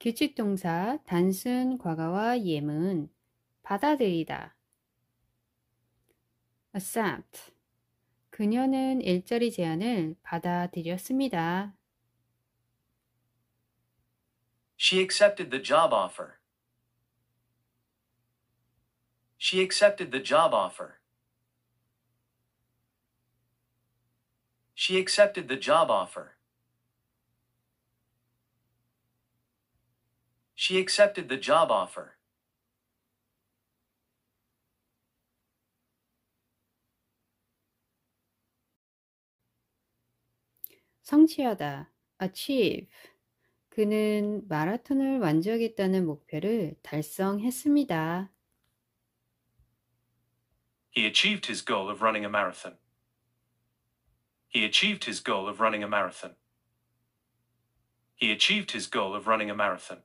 규칙동사 단순 과거와 예문 받아들이다 accept 그녀는 일자리 제안을 받아들였습니다. She accepted the job offer. She accepted the job offer. She accepted the job offer. She accepted the job offer. 성취하다, achieve. 그는 마라톤을 완주하겠다는 목표를 달성했습니다. He achieved his goal of running a marathon. He achieved his goal of running a marathon. He achieved his goal of running a marathon.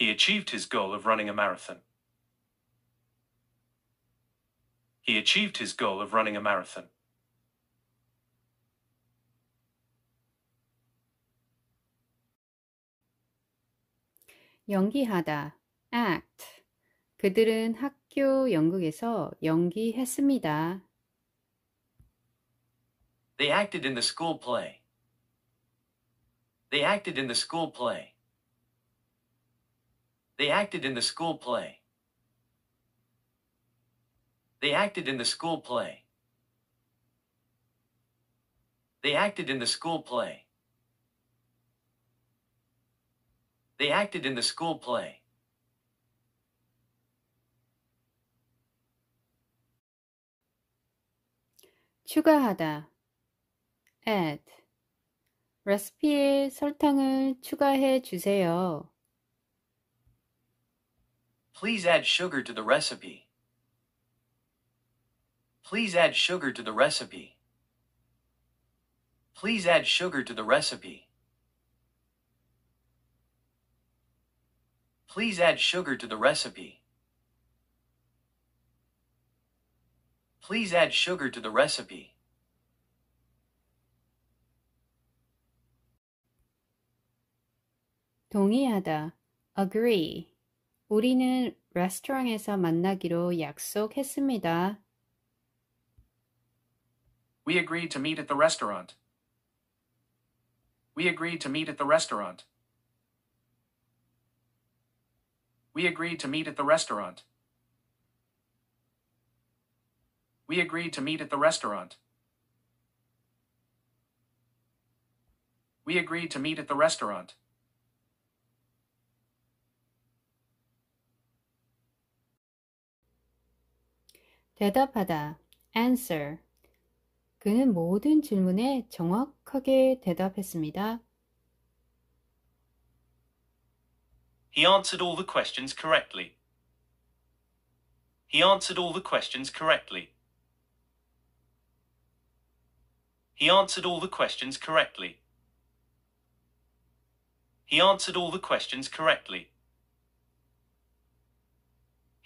He achieved his goal of running a marathon. He achieved his goal of running a marathon. 연기하다 act 그들은 학교 연극에서 연기했습니다. They acted in the school play. They acted in the school play. They acted in the school play. They acted in the school play. They acted in the school play. They acted in the school play. 추가하다 add 레시피에 설탕을 추가해 주세요. Please add sugar to the recipe. Please add sugar to the recipe. Please add sugar to the recipe. Please add sugar to the recipe. Please add sugar to the recipe. 동의하다, agree. 우리는 레스토랑에서 만나기로 약속했습니다. We agreed to meet at the restaurant. We agreed to meet at the restaurant. We agreed to meet at the restaurant. We agreed to meet at the restaurant. We agreed to meet at the restaurant. 대답하다, answer. 그는 모든 질문에 정확하게 대답했습니다. He answered all the questions correctly. He answered all the questions correctly. He answered all the questions correctly. He answered all the questions correctly.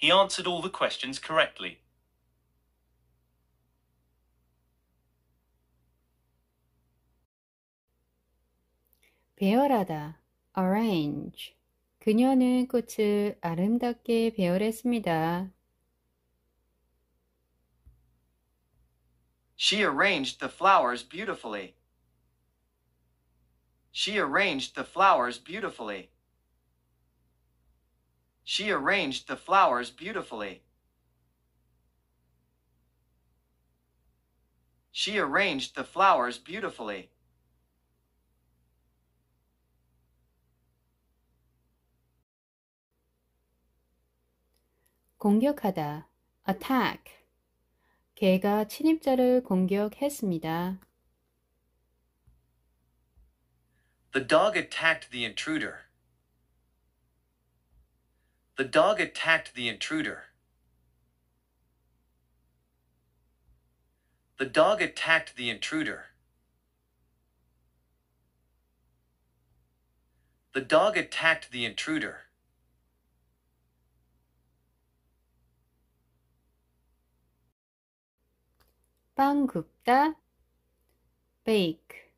He answered all the questions correctly. 배열하다, arrange. 그녀는 꽃을 아름답게 배열했습니다. She arranged the flowers beautifully. She arranged the flowers beautifully. She arranged the flowers beautifully. She arranged the flowers beautifully. 공격하다, attack. 개가 침입자를 공격했습니다. The dog attacked the intruder. The dog attacked the intruder. The dog attacked the intruder. The dog attacked the intruder. 빵 굽다 bake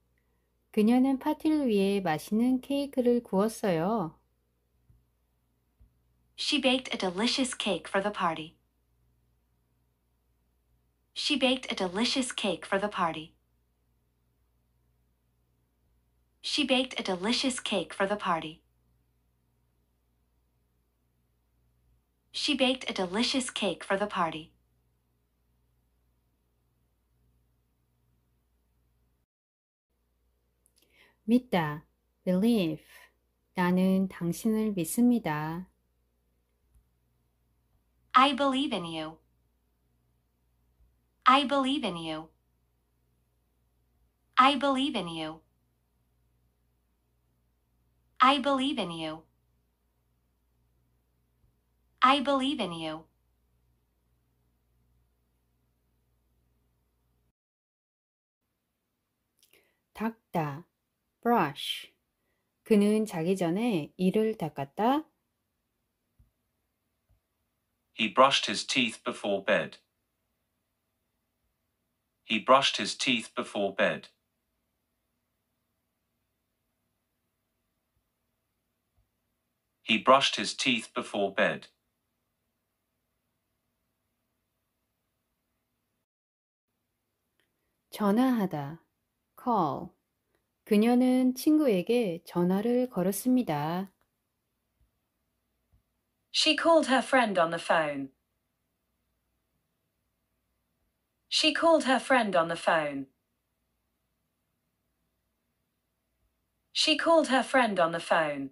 그녀는 파티를 위해 맛있는 케이크를 구웠어요. She baked a delicious cake for the party. She baked a delicious cake for the party. She baked a delicious cake for the party. She baked a delicious cake for the party. 믿다, believe. 나는 당신을 믿습니다. I believe in you. I believe in you. I believe in you. I believe in you. I believe in you. 닦다 brush. 그는 자기 전에 이를 닦았다. He brushed his teeth before bed. He brushed his teeth before bed. He brushed his teeth before bed. 전화하다 call 그녀는 친구에게 전화를 걸었습니다. She called her friend on the phone. She called her friend on the phone. She called her friend on the phone.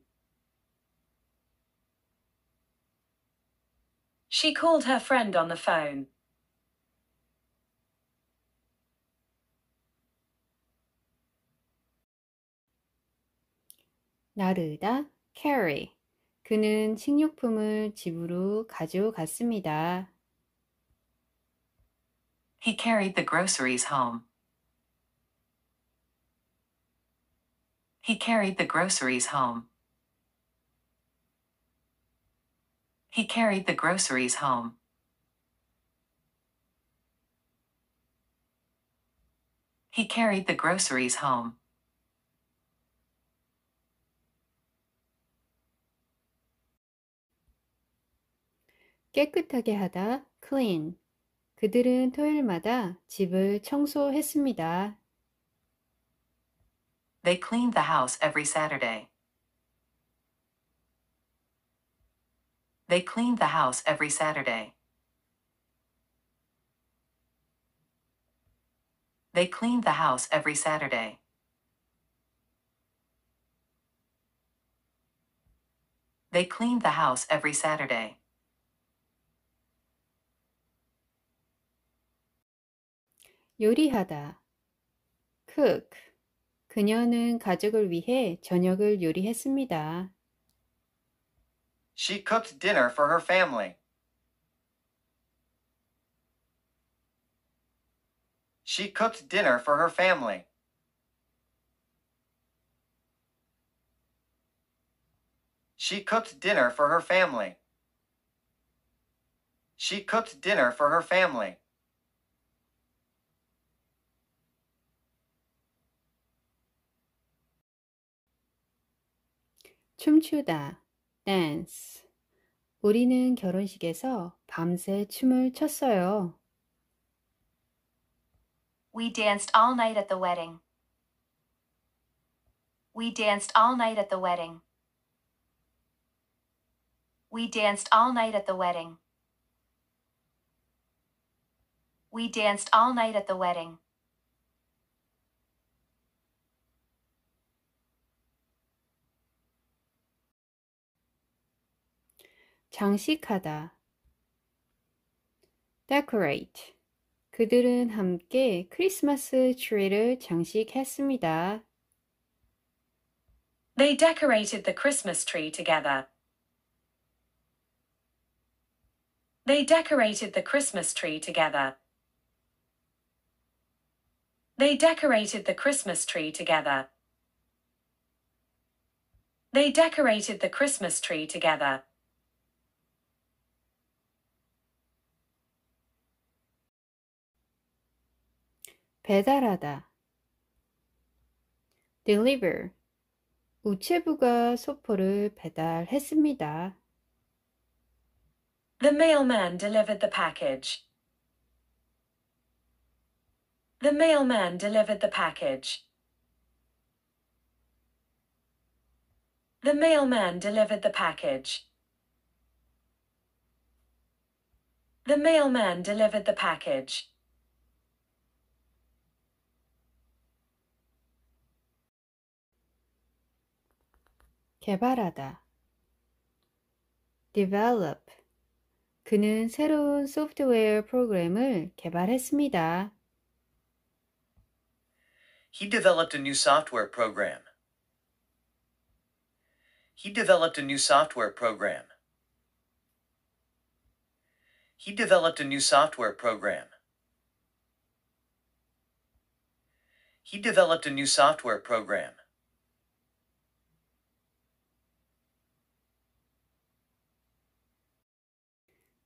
She called her friend on the phone. 나르다 carry. 그는 식료품을 집으로 가져갔습니다. He carried the groceries home. He carried the groceries home. He carried the groceries home. He carried the groceries home. 깨끗하게 하다 clean. 그들은 토요일마다 집을 청소했습니다. They cleaned the house every Saturday. They cleaned the house every Saturday. They cleaned the house every Saturday. They cleaned the house every Saturday. 요리하다. cook. 그녀는 가족을 위해 저녁을 요리했습니다. She cooked dinner for her family. She cooked dinner for her family. She cooked dinner for her family. She cooked dinner for her family. 춤추다, dance. 우리는 결혼식에서 밤새 춤을 췄어요. We danced all night at the wedding. We danced all night at the wedding. We danced all night at the wedding. We danced all night at the wedding. 장식하다. decorate. 그들은 함께 크리스마스 트리를 장식했습니다. They decorated the Christmas tree together. They decorated the Christmas tree together. They decorated the Christmas tree together. They decorated the Christmas tree together. 배달하다. deliver. 우체부가 소포를 배달했습니다. The mailman delivered the package. The mailman delivered the package. The mailman delivered the package. The mailman delivered the package. 개발하다 develop 그는 새로운 소프트웨어 프로그램을 개발했습니다. He developed a new software program. He developed a new software program. He developed a new software program. He developed a new software program.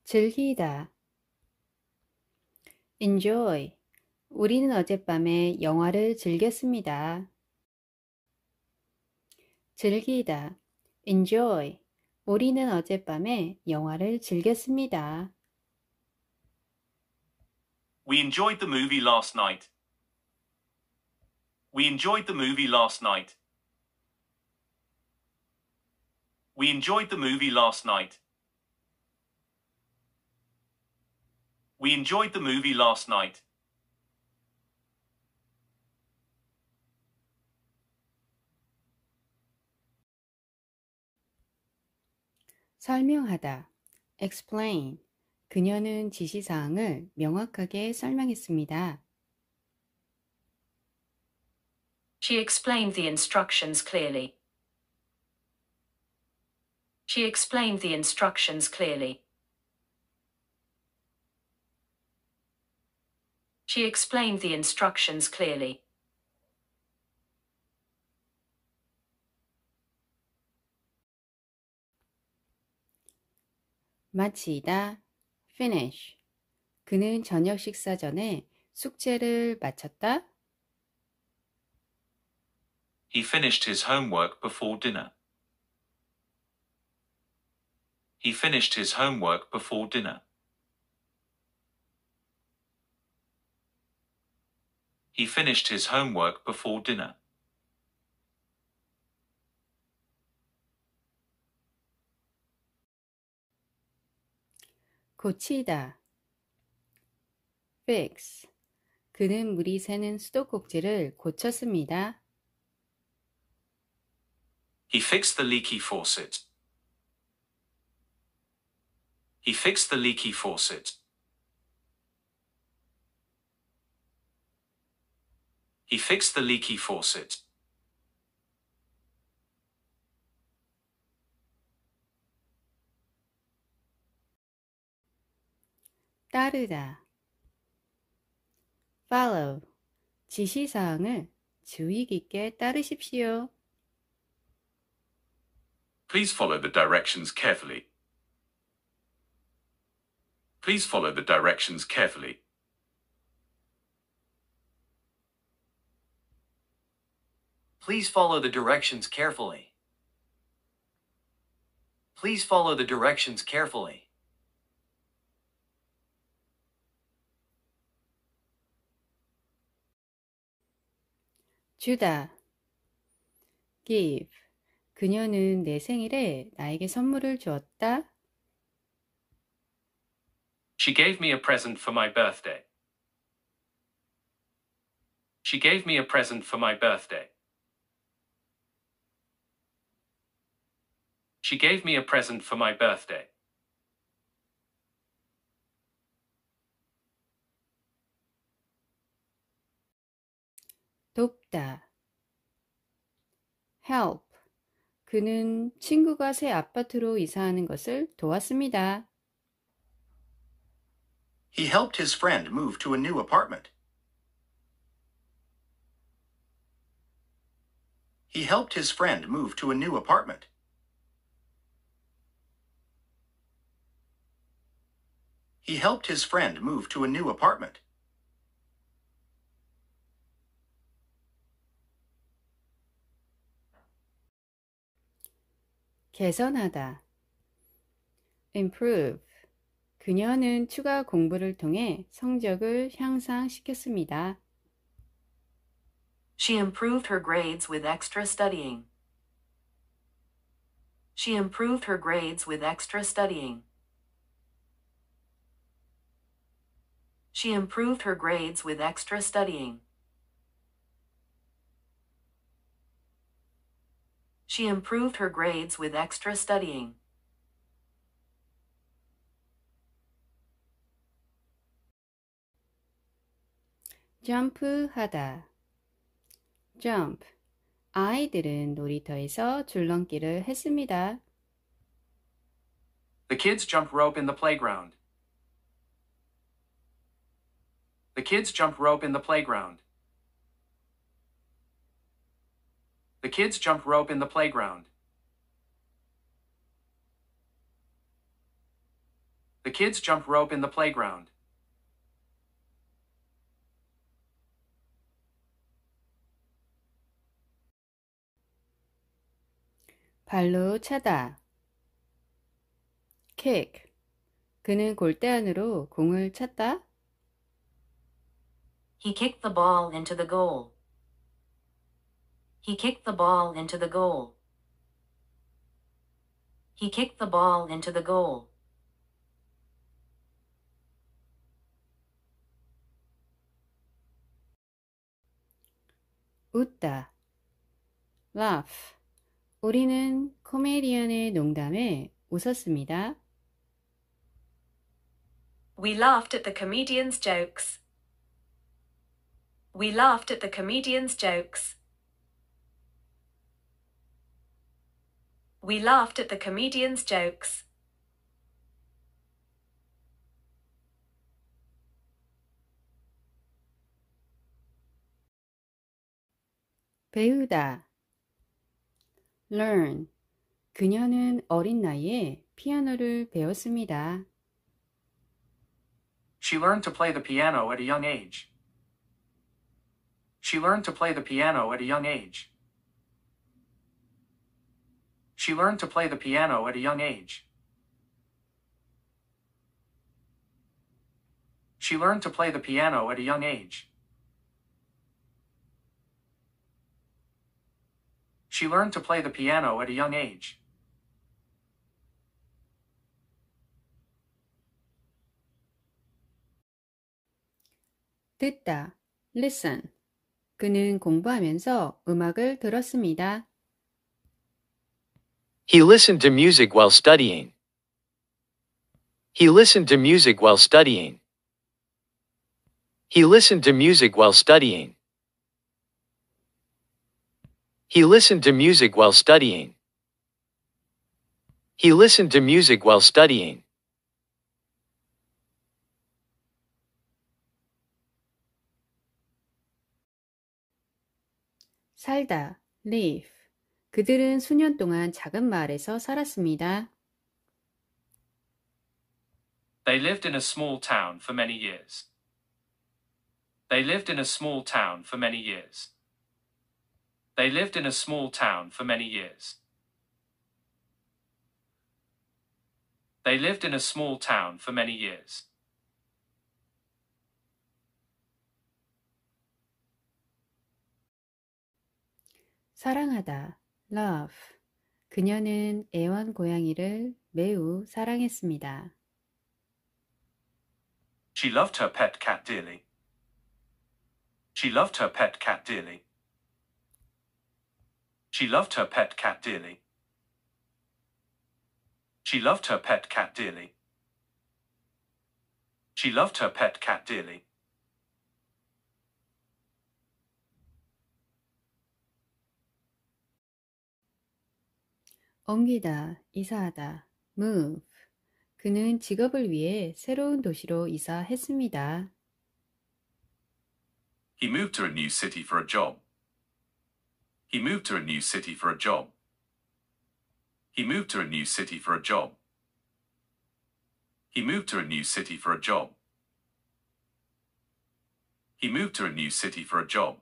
즐기다 enjoy 우리는 어젯밤에 영화를 즐겼습니다. 즐기다 enjoy 우리는 어젯밤에 영화를 즐겼습니다. We enjoyed the movie last night. We enjoyed the movie last night. We enjoyed the movie last night. We enjoyed the movie last night. 설명하다 explain 그녀는 지시 사항을 명확하게 설명했습니다. She explained the instructions clearly. She explained the instructions clearly. She explained the instructions clearly. 마치다, finish. 그는 저녁 식사 전에 숙제를 마쳤다. He finished his homework before dinner. He finished his homework before dinner. He finished his homework before dinner. 고치다 fix 그는 물이 새는 수도꼭지를 고쳤습니다. He fixed the leaky faucet. He fixed the leaky faucet. He fixed the leaky faucet. 따르다 follow 지시사항을 주의 깊게 따르십시오. Please follow the directions carefully. Please follow the directions carefully. Please follow the directions carefully. Please follow the directions carefully. 주다 give 그녀는 내 생일에 나에게 선물을 주었다. She gave me a present for my birthday. She gave me a present for my birthday. She gave me a present for my birthday. 돕다. help. 그는 친구가 새 아파트로 이사하는 것을 도왔습니다. He helped his friend move to a new apartment. He helped his friend move to a new apartment. He helped his friend move to a new apartment. 개선하다 improve 그녀는 추가 공부를 통해 성적을 향상시켰습니다. She improved her grades with extra studying. She improved her grades with extra studying. She improved her grades with extra studying. She improved her grades with extra studying. 점프하다. jump. 아이들은 놀이터에서 줄넘기를 했습니다. The kids jump rope in the playground. The kids jump rope in the playground. The kids jump rope in the playground. The kids jump rope in the playground. 발로 차다. kick. 그는 골대 안으로 공을 찼다. He kicked the ball into the goal. He kicked the ball into the goal. He kicked the ball into the goal. 웃다. laugh. 우리는 코미디언의 농담에 웃었습니다. We laughed at the comedian's jokes. We laughed at the comedian's jokes. We laughed at the comedian's jokes. 배우다 learn 그녀는 어린 나이에 피아노를 배웠습니다. She learned to play the piano at a young age. She learned to play the piano at a young age. She learned to play the piano at a young age. She learned to play the piano at a young age. She learned to play the piano at a young age. Did Listen. 그는 공부하면서 음악을 들었습니다. He listened to music while studying. He listened to music while studying. He listened to music while studying. He listened to music while studying. He listened to music while studying. 살다, live. 그들은 수년 동안 작은 마을에서 살았습니다. They lived in a small town for many years. They lived in a small town for many years. They lived in a small town for many years. They lived in a small town for many years. 사랑하다, love. 그녀는 애완 고양이를 매우 사랑했습니다. She loved her pet cat dearly. She loved her pet cat dearly. She loved her pet cat dearly. She loved her pet cat dearly. She loved her pet cat dearly. 옮기다, 이사하다, move. 그는 직업을 위해 새로운 도시로 이사했습니다. He moved to a new city for a job. He moved to a new city for a job. He moved to a new city for a job. He moved to a new city for a job. He moved to a new city for a job.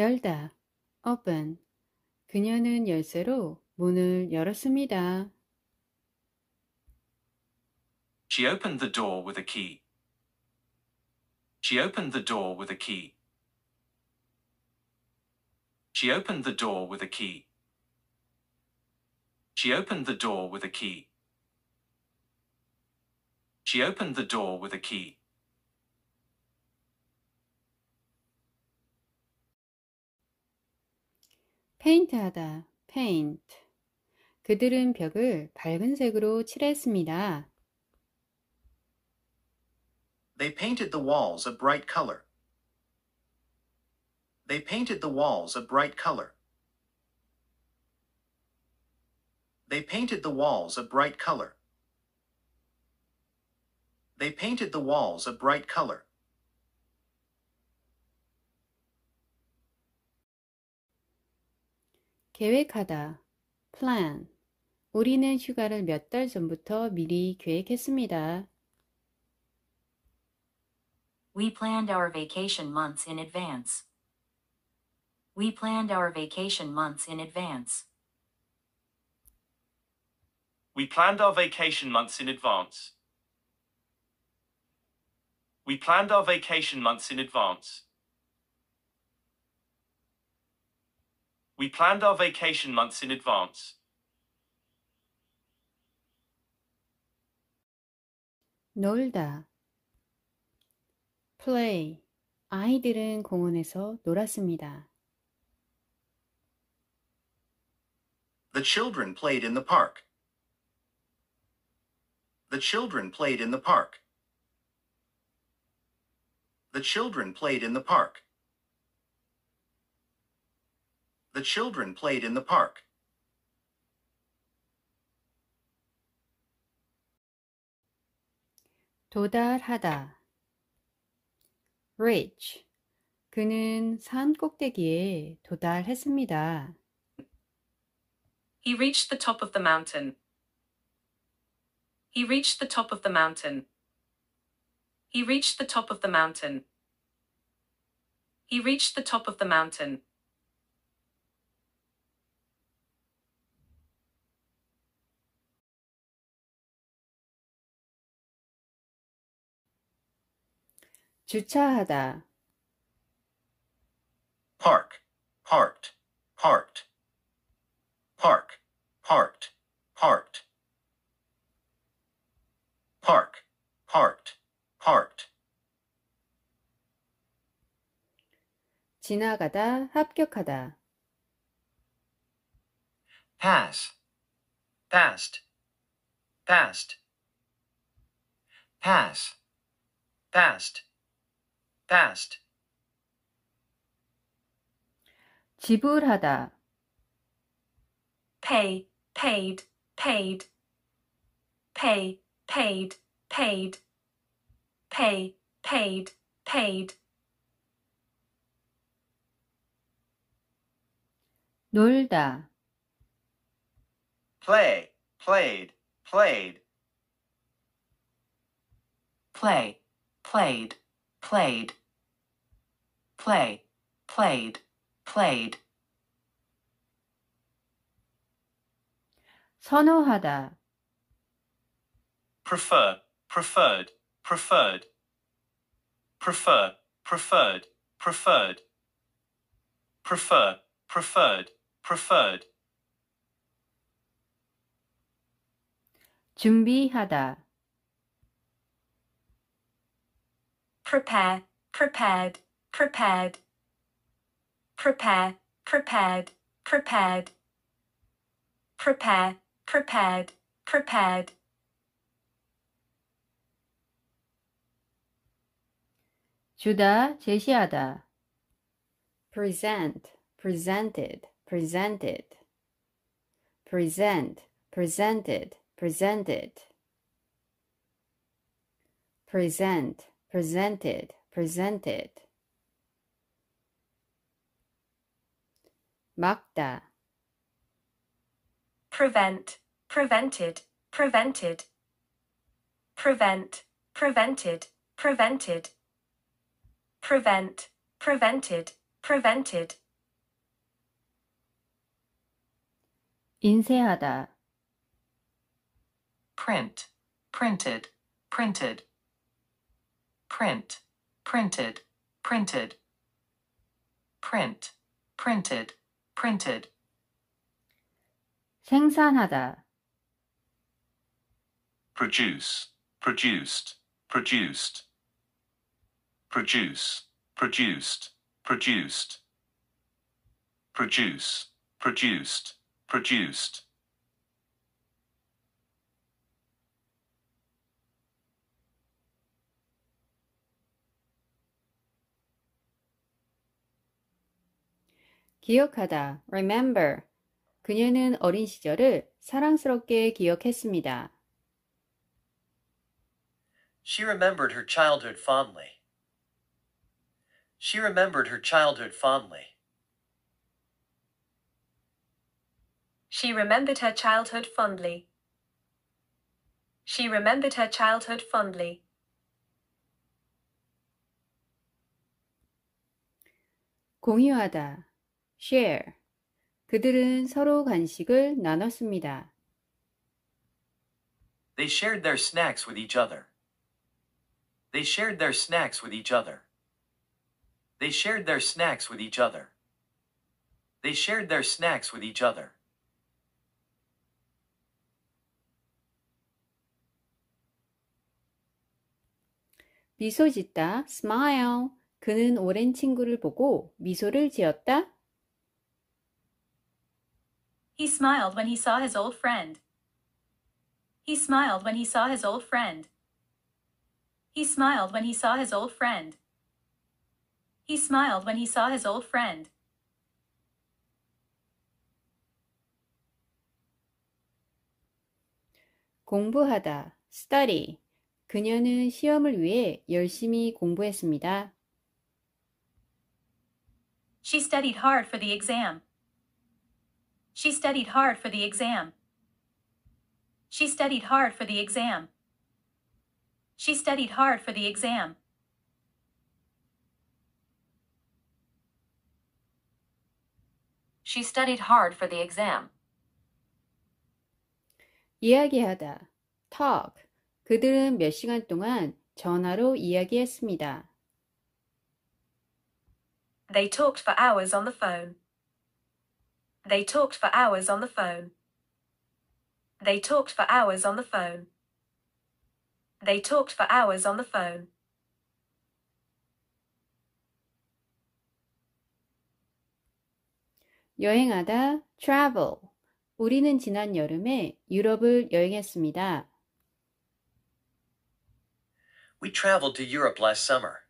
열다, open. 그녀는 열쇠로 문을 열었습니다. She opened the door with a key. She opened the door with a key. She opened the door with a key. She opened the door with a key. She opened the door with a key. 페인트하다, paint. 그들은 벽을 밝은 색으로 칠했습니다. They painted the walls a bright color. They painted the walls a bright color. They painted the walls a bright color. They painted the walls a bright color. 계획하다, plan. 우리는 휴가를 몇 달 전부터 미리 계획했습니다. We planned our vacation months in advance. We planned our vacation months in advance. We planned our vacation months in advance. We planned our vacation months in advance. We planned our vacation months in advance. Nolda. play 아이들은 공원에서 놀았습니다. The children played in the park. The children played in the park. The children played in the park. The children played in the park. 도달하다. reach. 그는 산 꼭대기에 도달했습니다. He reached the top of the mountain. He reached the top of the mountain. He reached the top of the mountain. He reached the top of the mountain. 주차하다 park parked parked park parked parked park parked parked 지나가다 합격하다 pass passed passed pass passed Past. 지불하다 pay paid paid pay paid paid pay paid paid 놀다 play played played play played played play, played, played. 선호하다 prefer, preferred, preferred, prefer, preferred, preferred, prefer, preferred, preferred. 준비하다 prepare, prepared, prepared, prepare, prepared, prepared, prepare, prepared, prepared. 주다, 제시하다. present, presented, presented, present, presented, presented, present, presented, presented. 막다 prevent prevented prevented prevent prevented prevented prevent prevented prevented 인쇄하다 print printed printed print printed printed print printed printed 생산하다 produce produced produced produce produced produced produce produced produced 기억하다, remember. 그녀는 어린 시절을 사랑스럽게 기억했습니다. She remembered her childhood fondly. She remembered her childhood fondly. She remembered her childhood fondly. She remembered her childhood fondly. 공유하다 share. 그들은 서로 간식을 나눴습니다. They shared their snacks with each other. They shared their snacks with each other. They shared their snacks with each other. They shared their snacks with each other. 미소 짓다, smile. 그는 오랜 친구를 보고 미소를 지었다, He smiled when he saw his old friend. He smiled when he saw his old friend. He smiled when he saw his old friend. He smiled when he saw his old friend. 공부하다, study. 그녀는 시험을 위해 열심히 공부했습니다. She studied hard for the exam. She studied hard for the exam. She studied hard for the exam. She studied hard for the exam. She studied hard for the exam. 이야기하다. talk. 그들은 몇 시간 동안 전화로 이야기했습니다. They talked for hours on the phone. They talked for hours on the phone. They talked for hours on the phone. They talked for hours on the phone. 여행하다 travel 우리는 지난 여름에 유럽을 여행했습니다. We traveled to Europe last summer.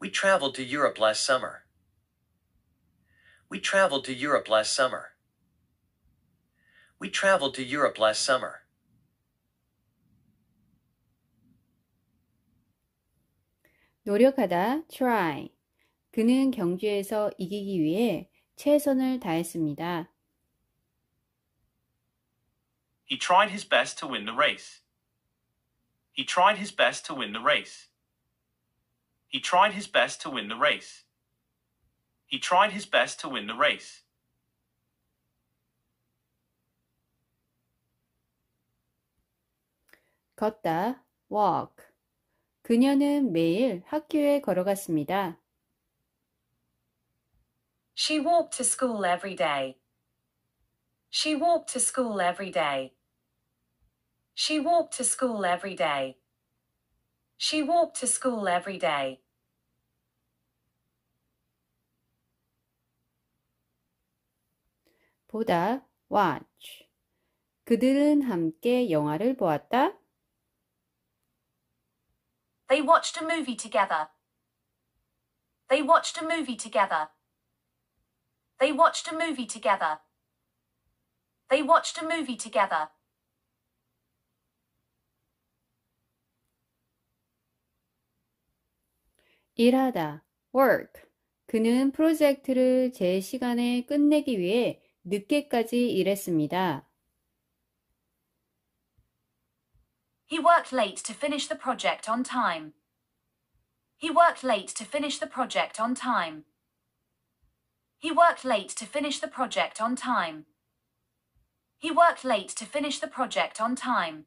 We traveled to Europe last summer. We traveled to Europe last summer. We traveled to Europe last summer. 노력하다 try. 그는 경주에서 이기기 위해 최선을 다했습니다. He tried his best to win the race. He tried his best to win the race. He tried his best to win the race. He tried his best to win the race. 걷다, walk. 그녀는 매일 학교에 걸어갔습니다. She walked to school every day. She walked to school every day. She walked to school every day. She walked to school every day. 보다 watch. 그들은 함께 영화를 보았다. They watched a movie together. They watched a movie together. They watched a movie together. They watched a movie together. 일하다 work 그는 프로젝트를 제 시간에 끝내기 위해 늦게까지 일했습니다. He worked late to finish the project on time. He worked late to finish the project on time. He worked late to finish the project on time. He worked late to finish the project on time.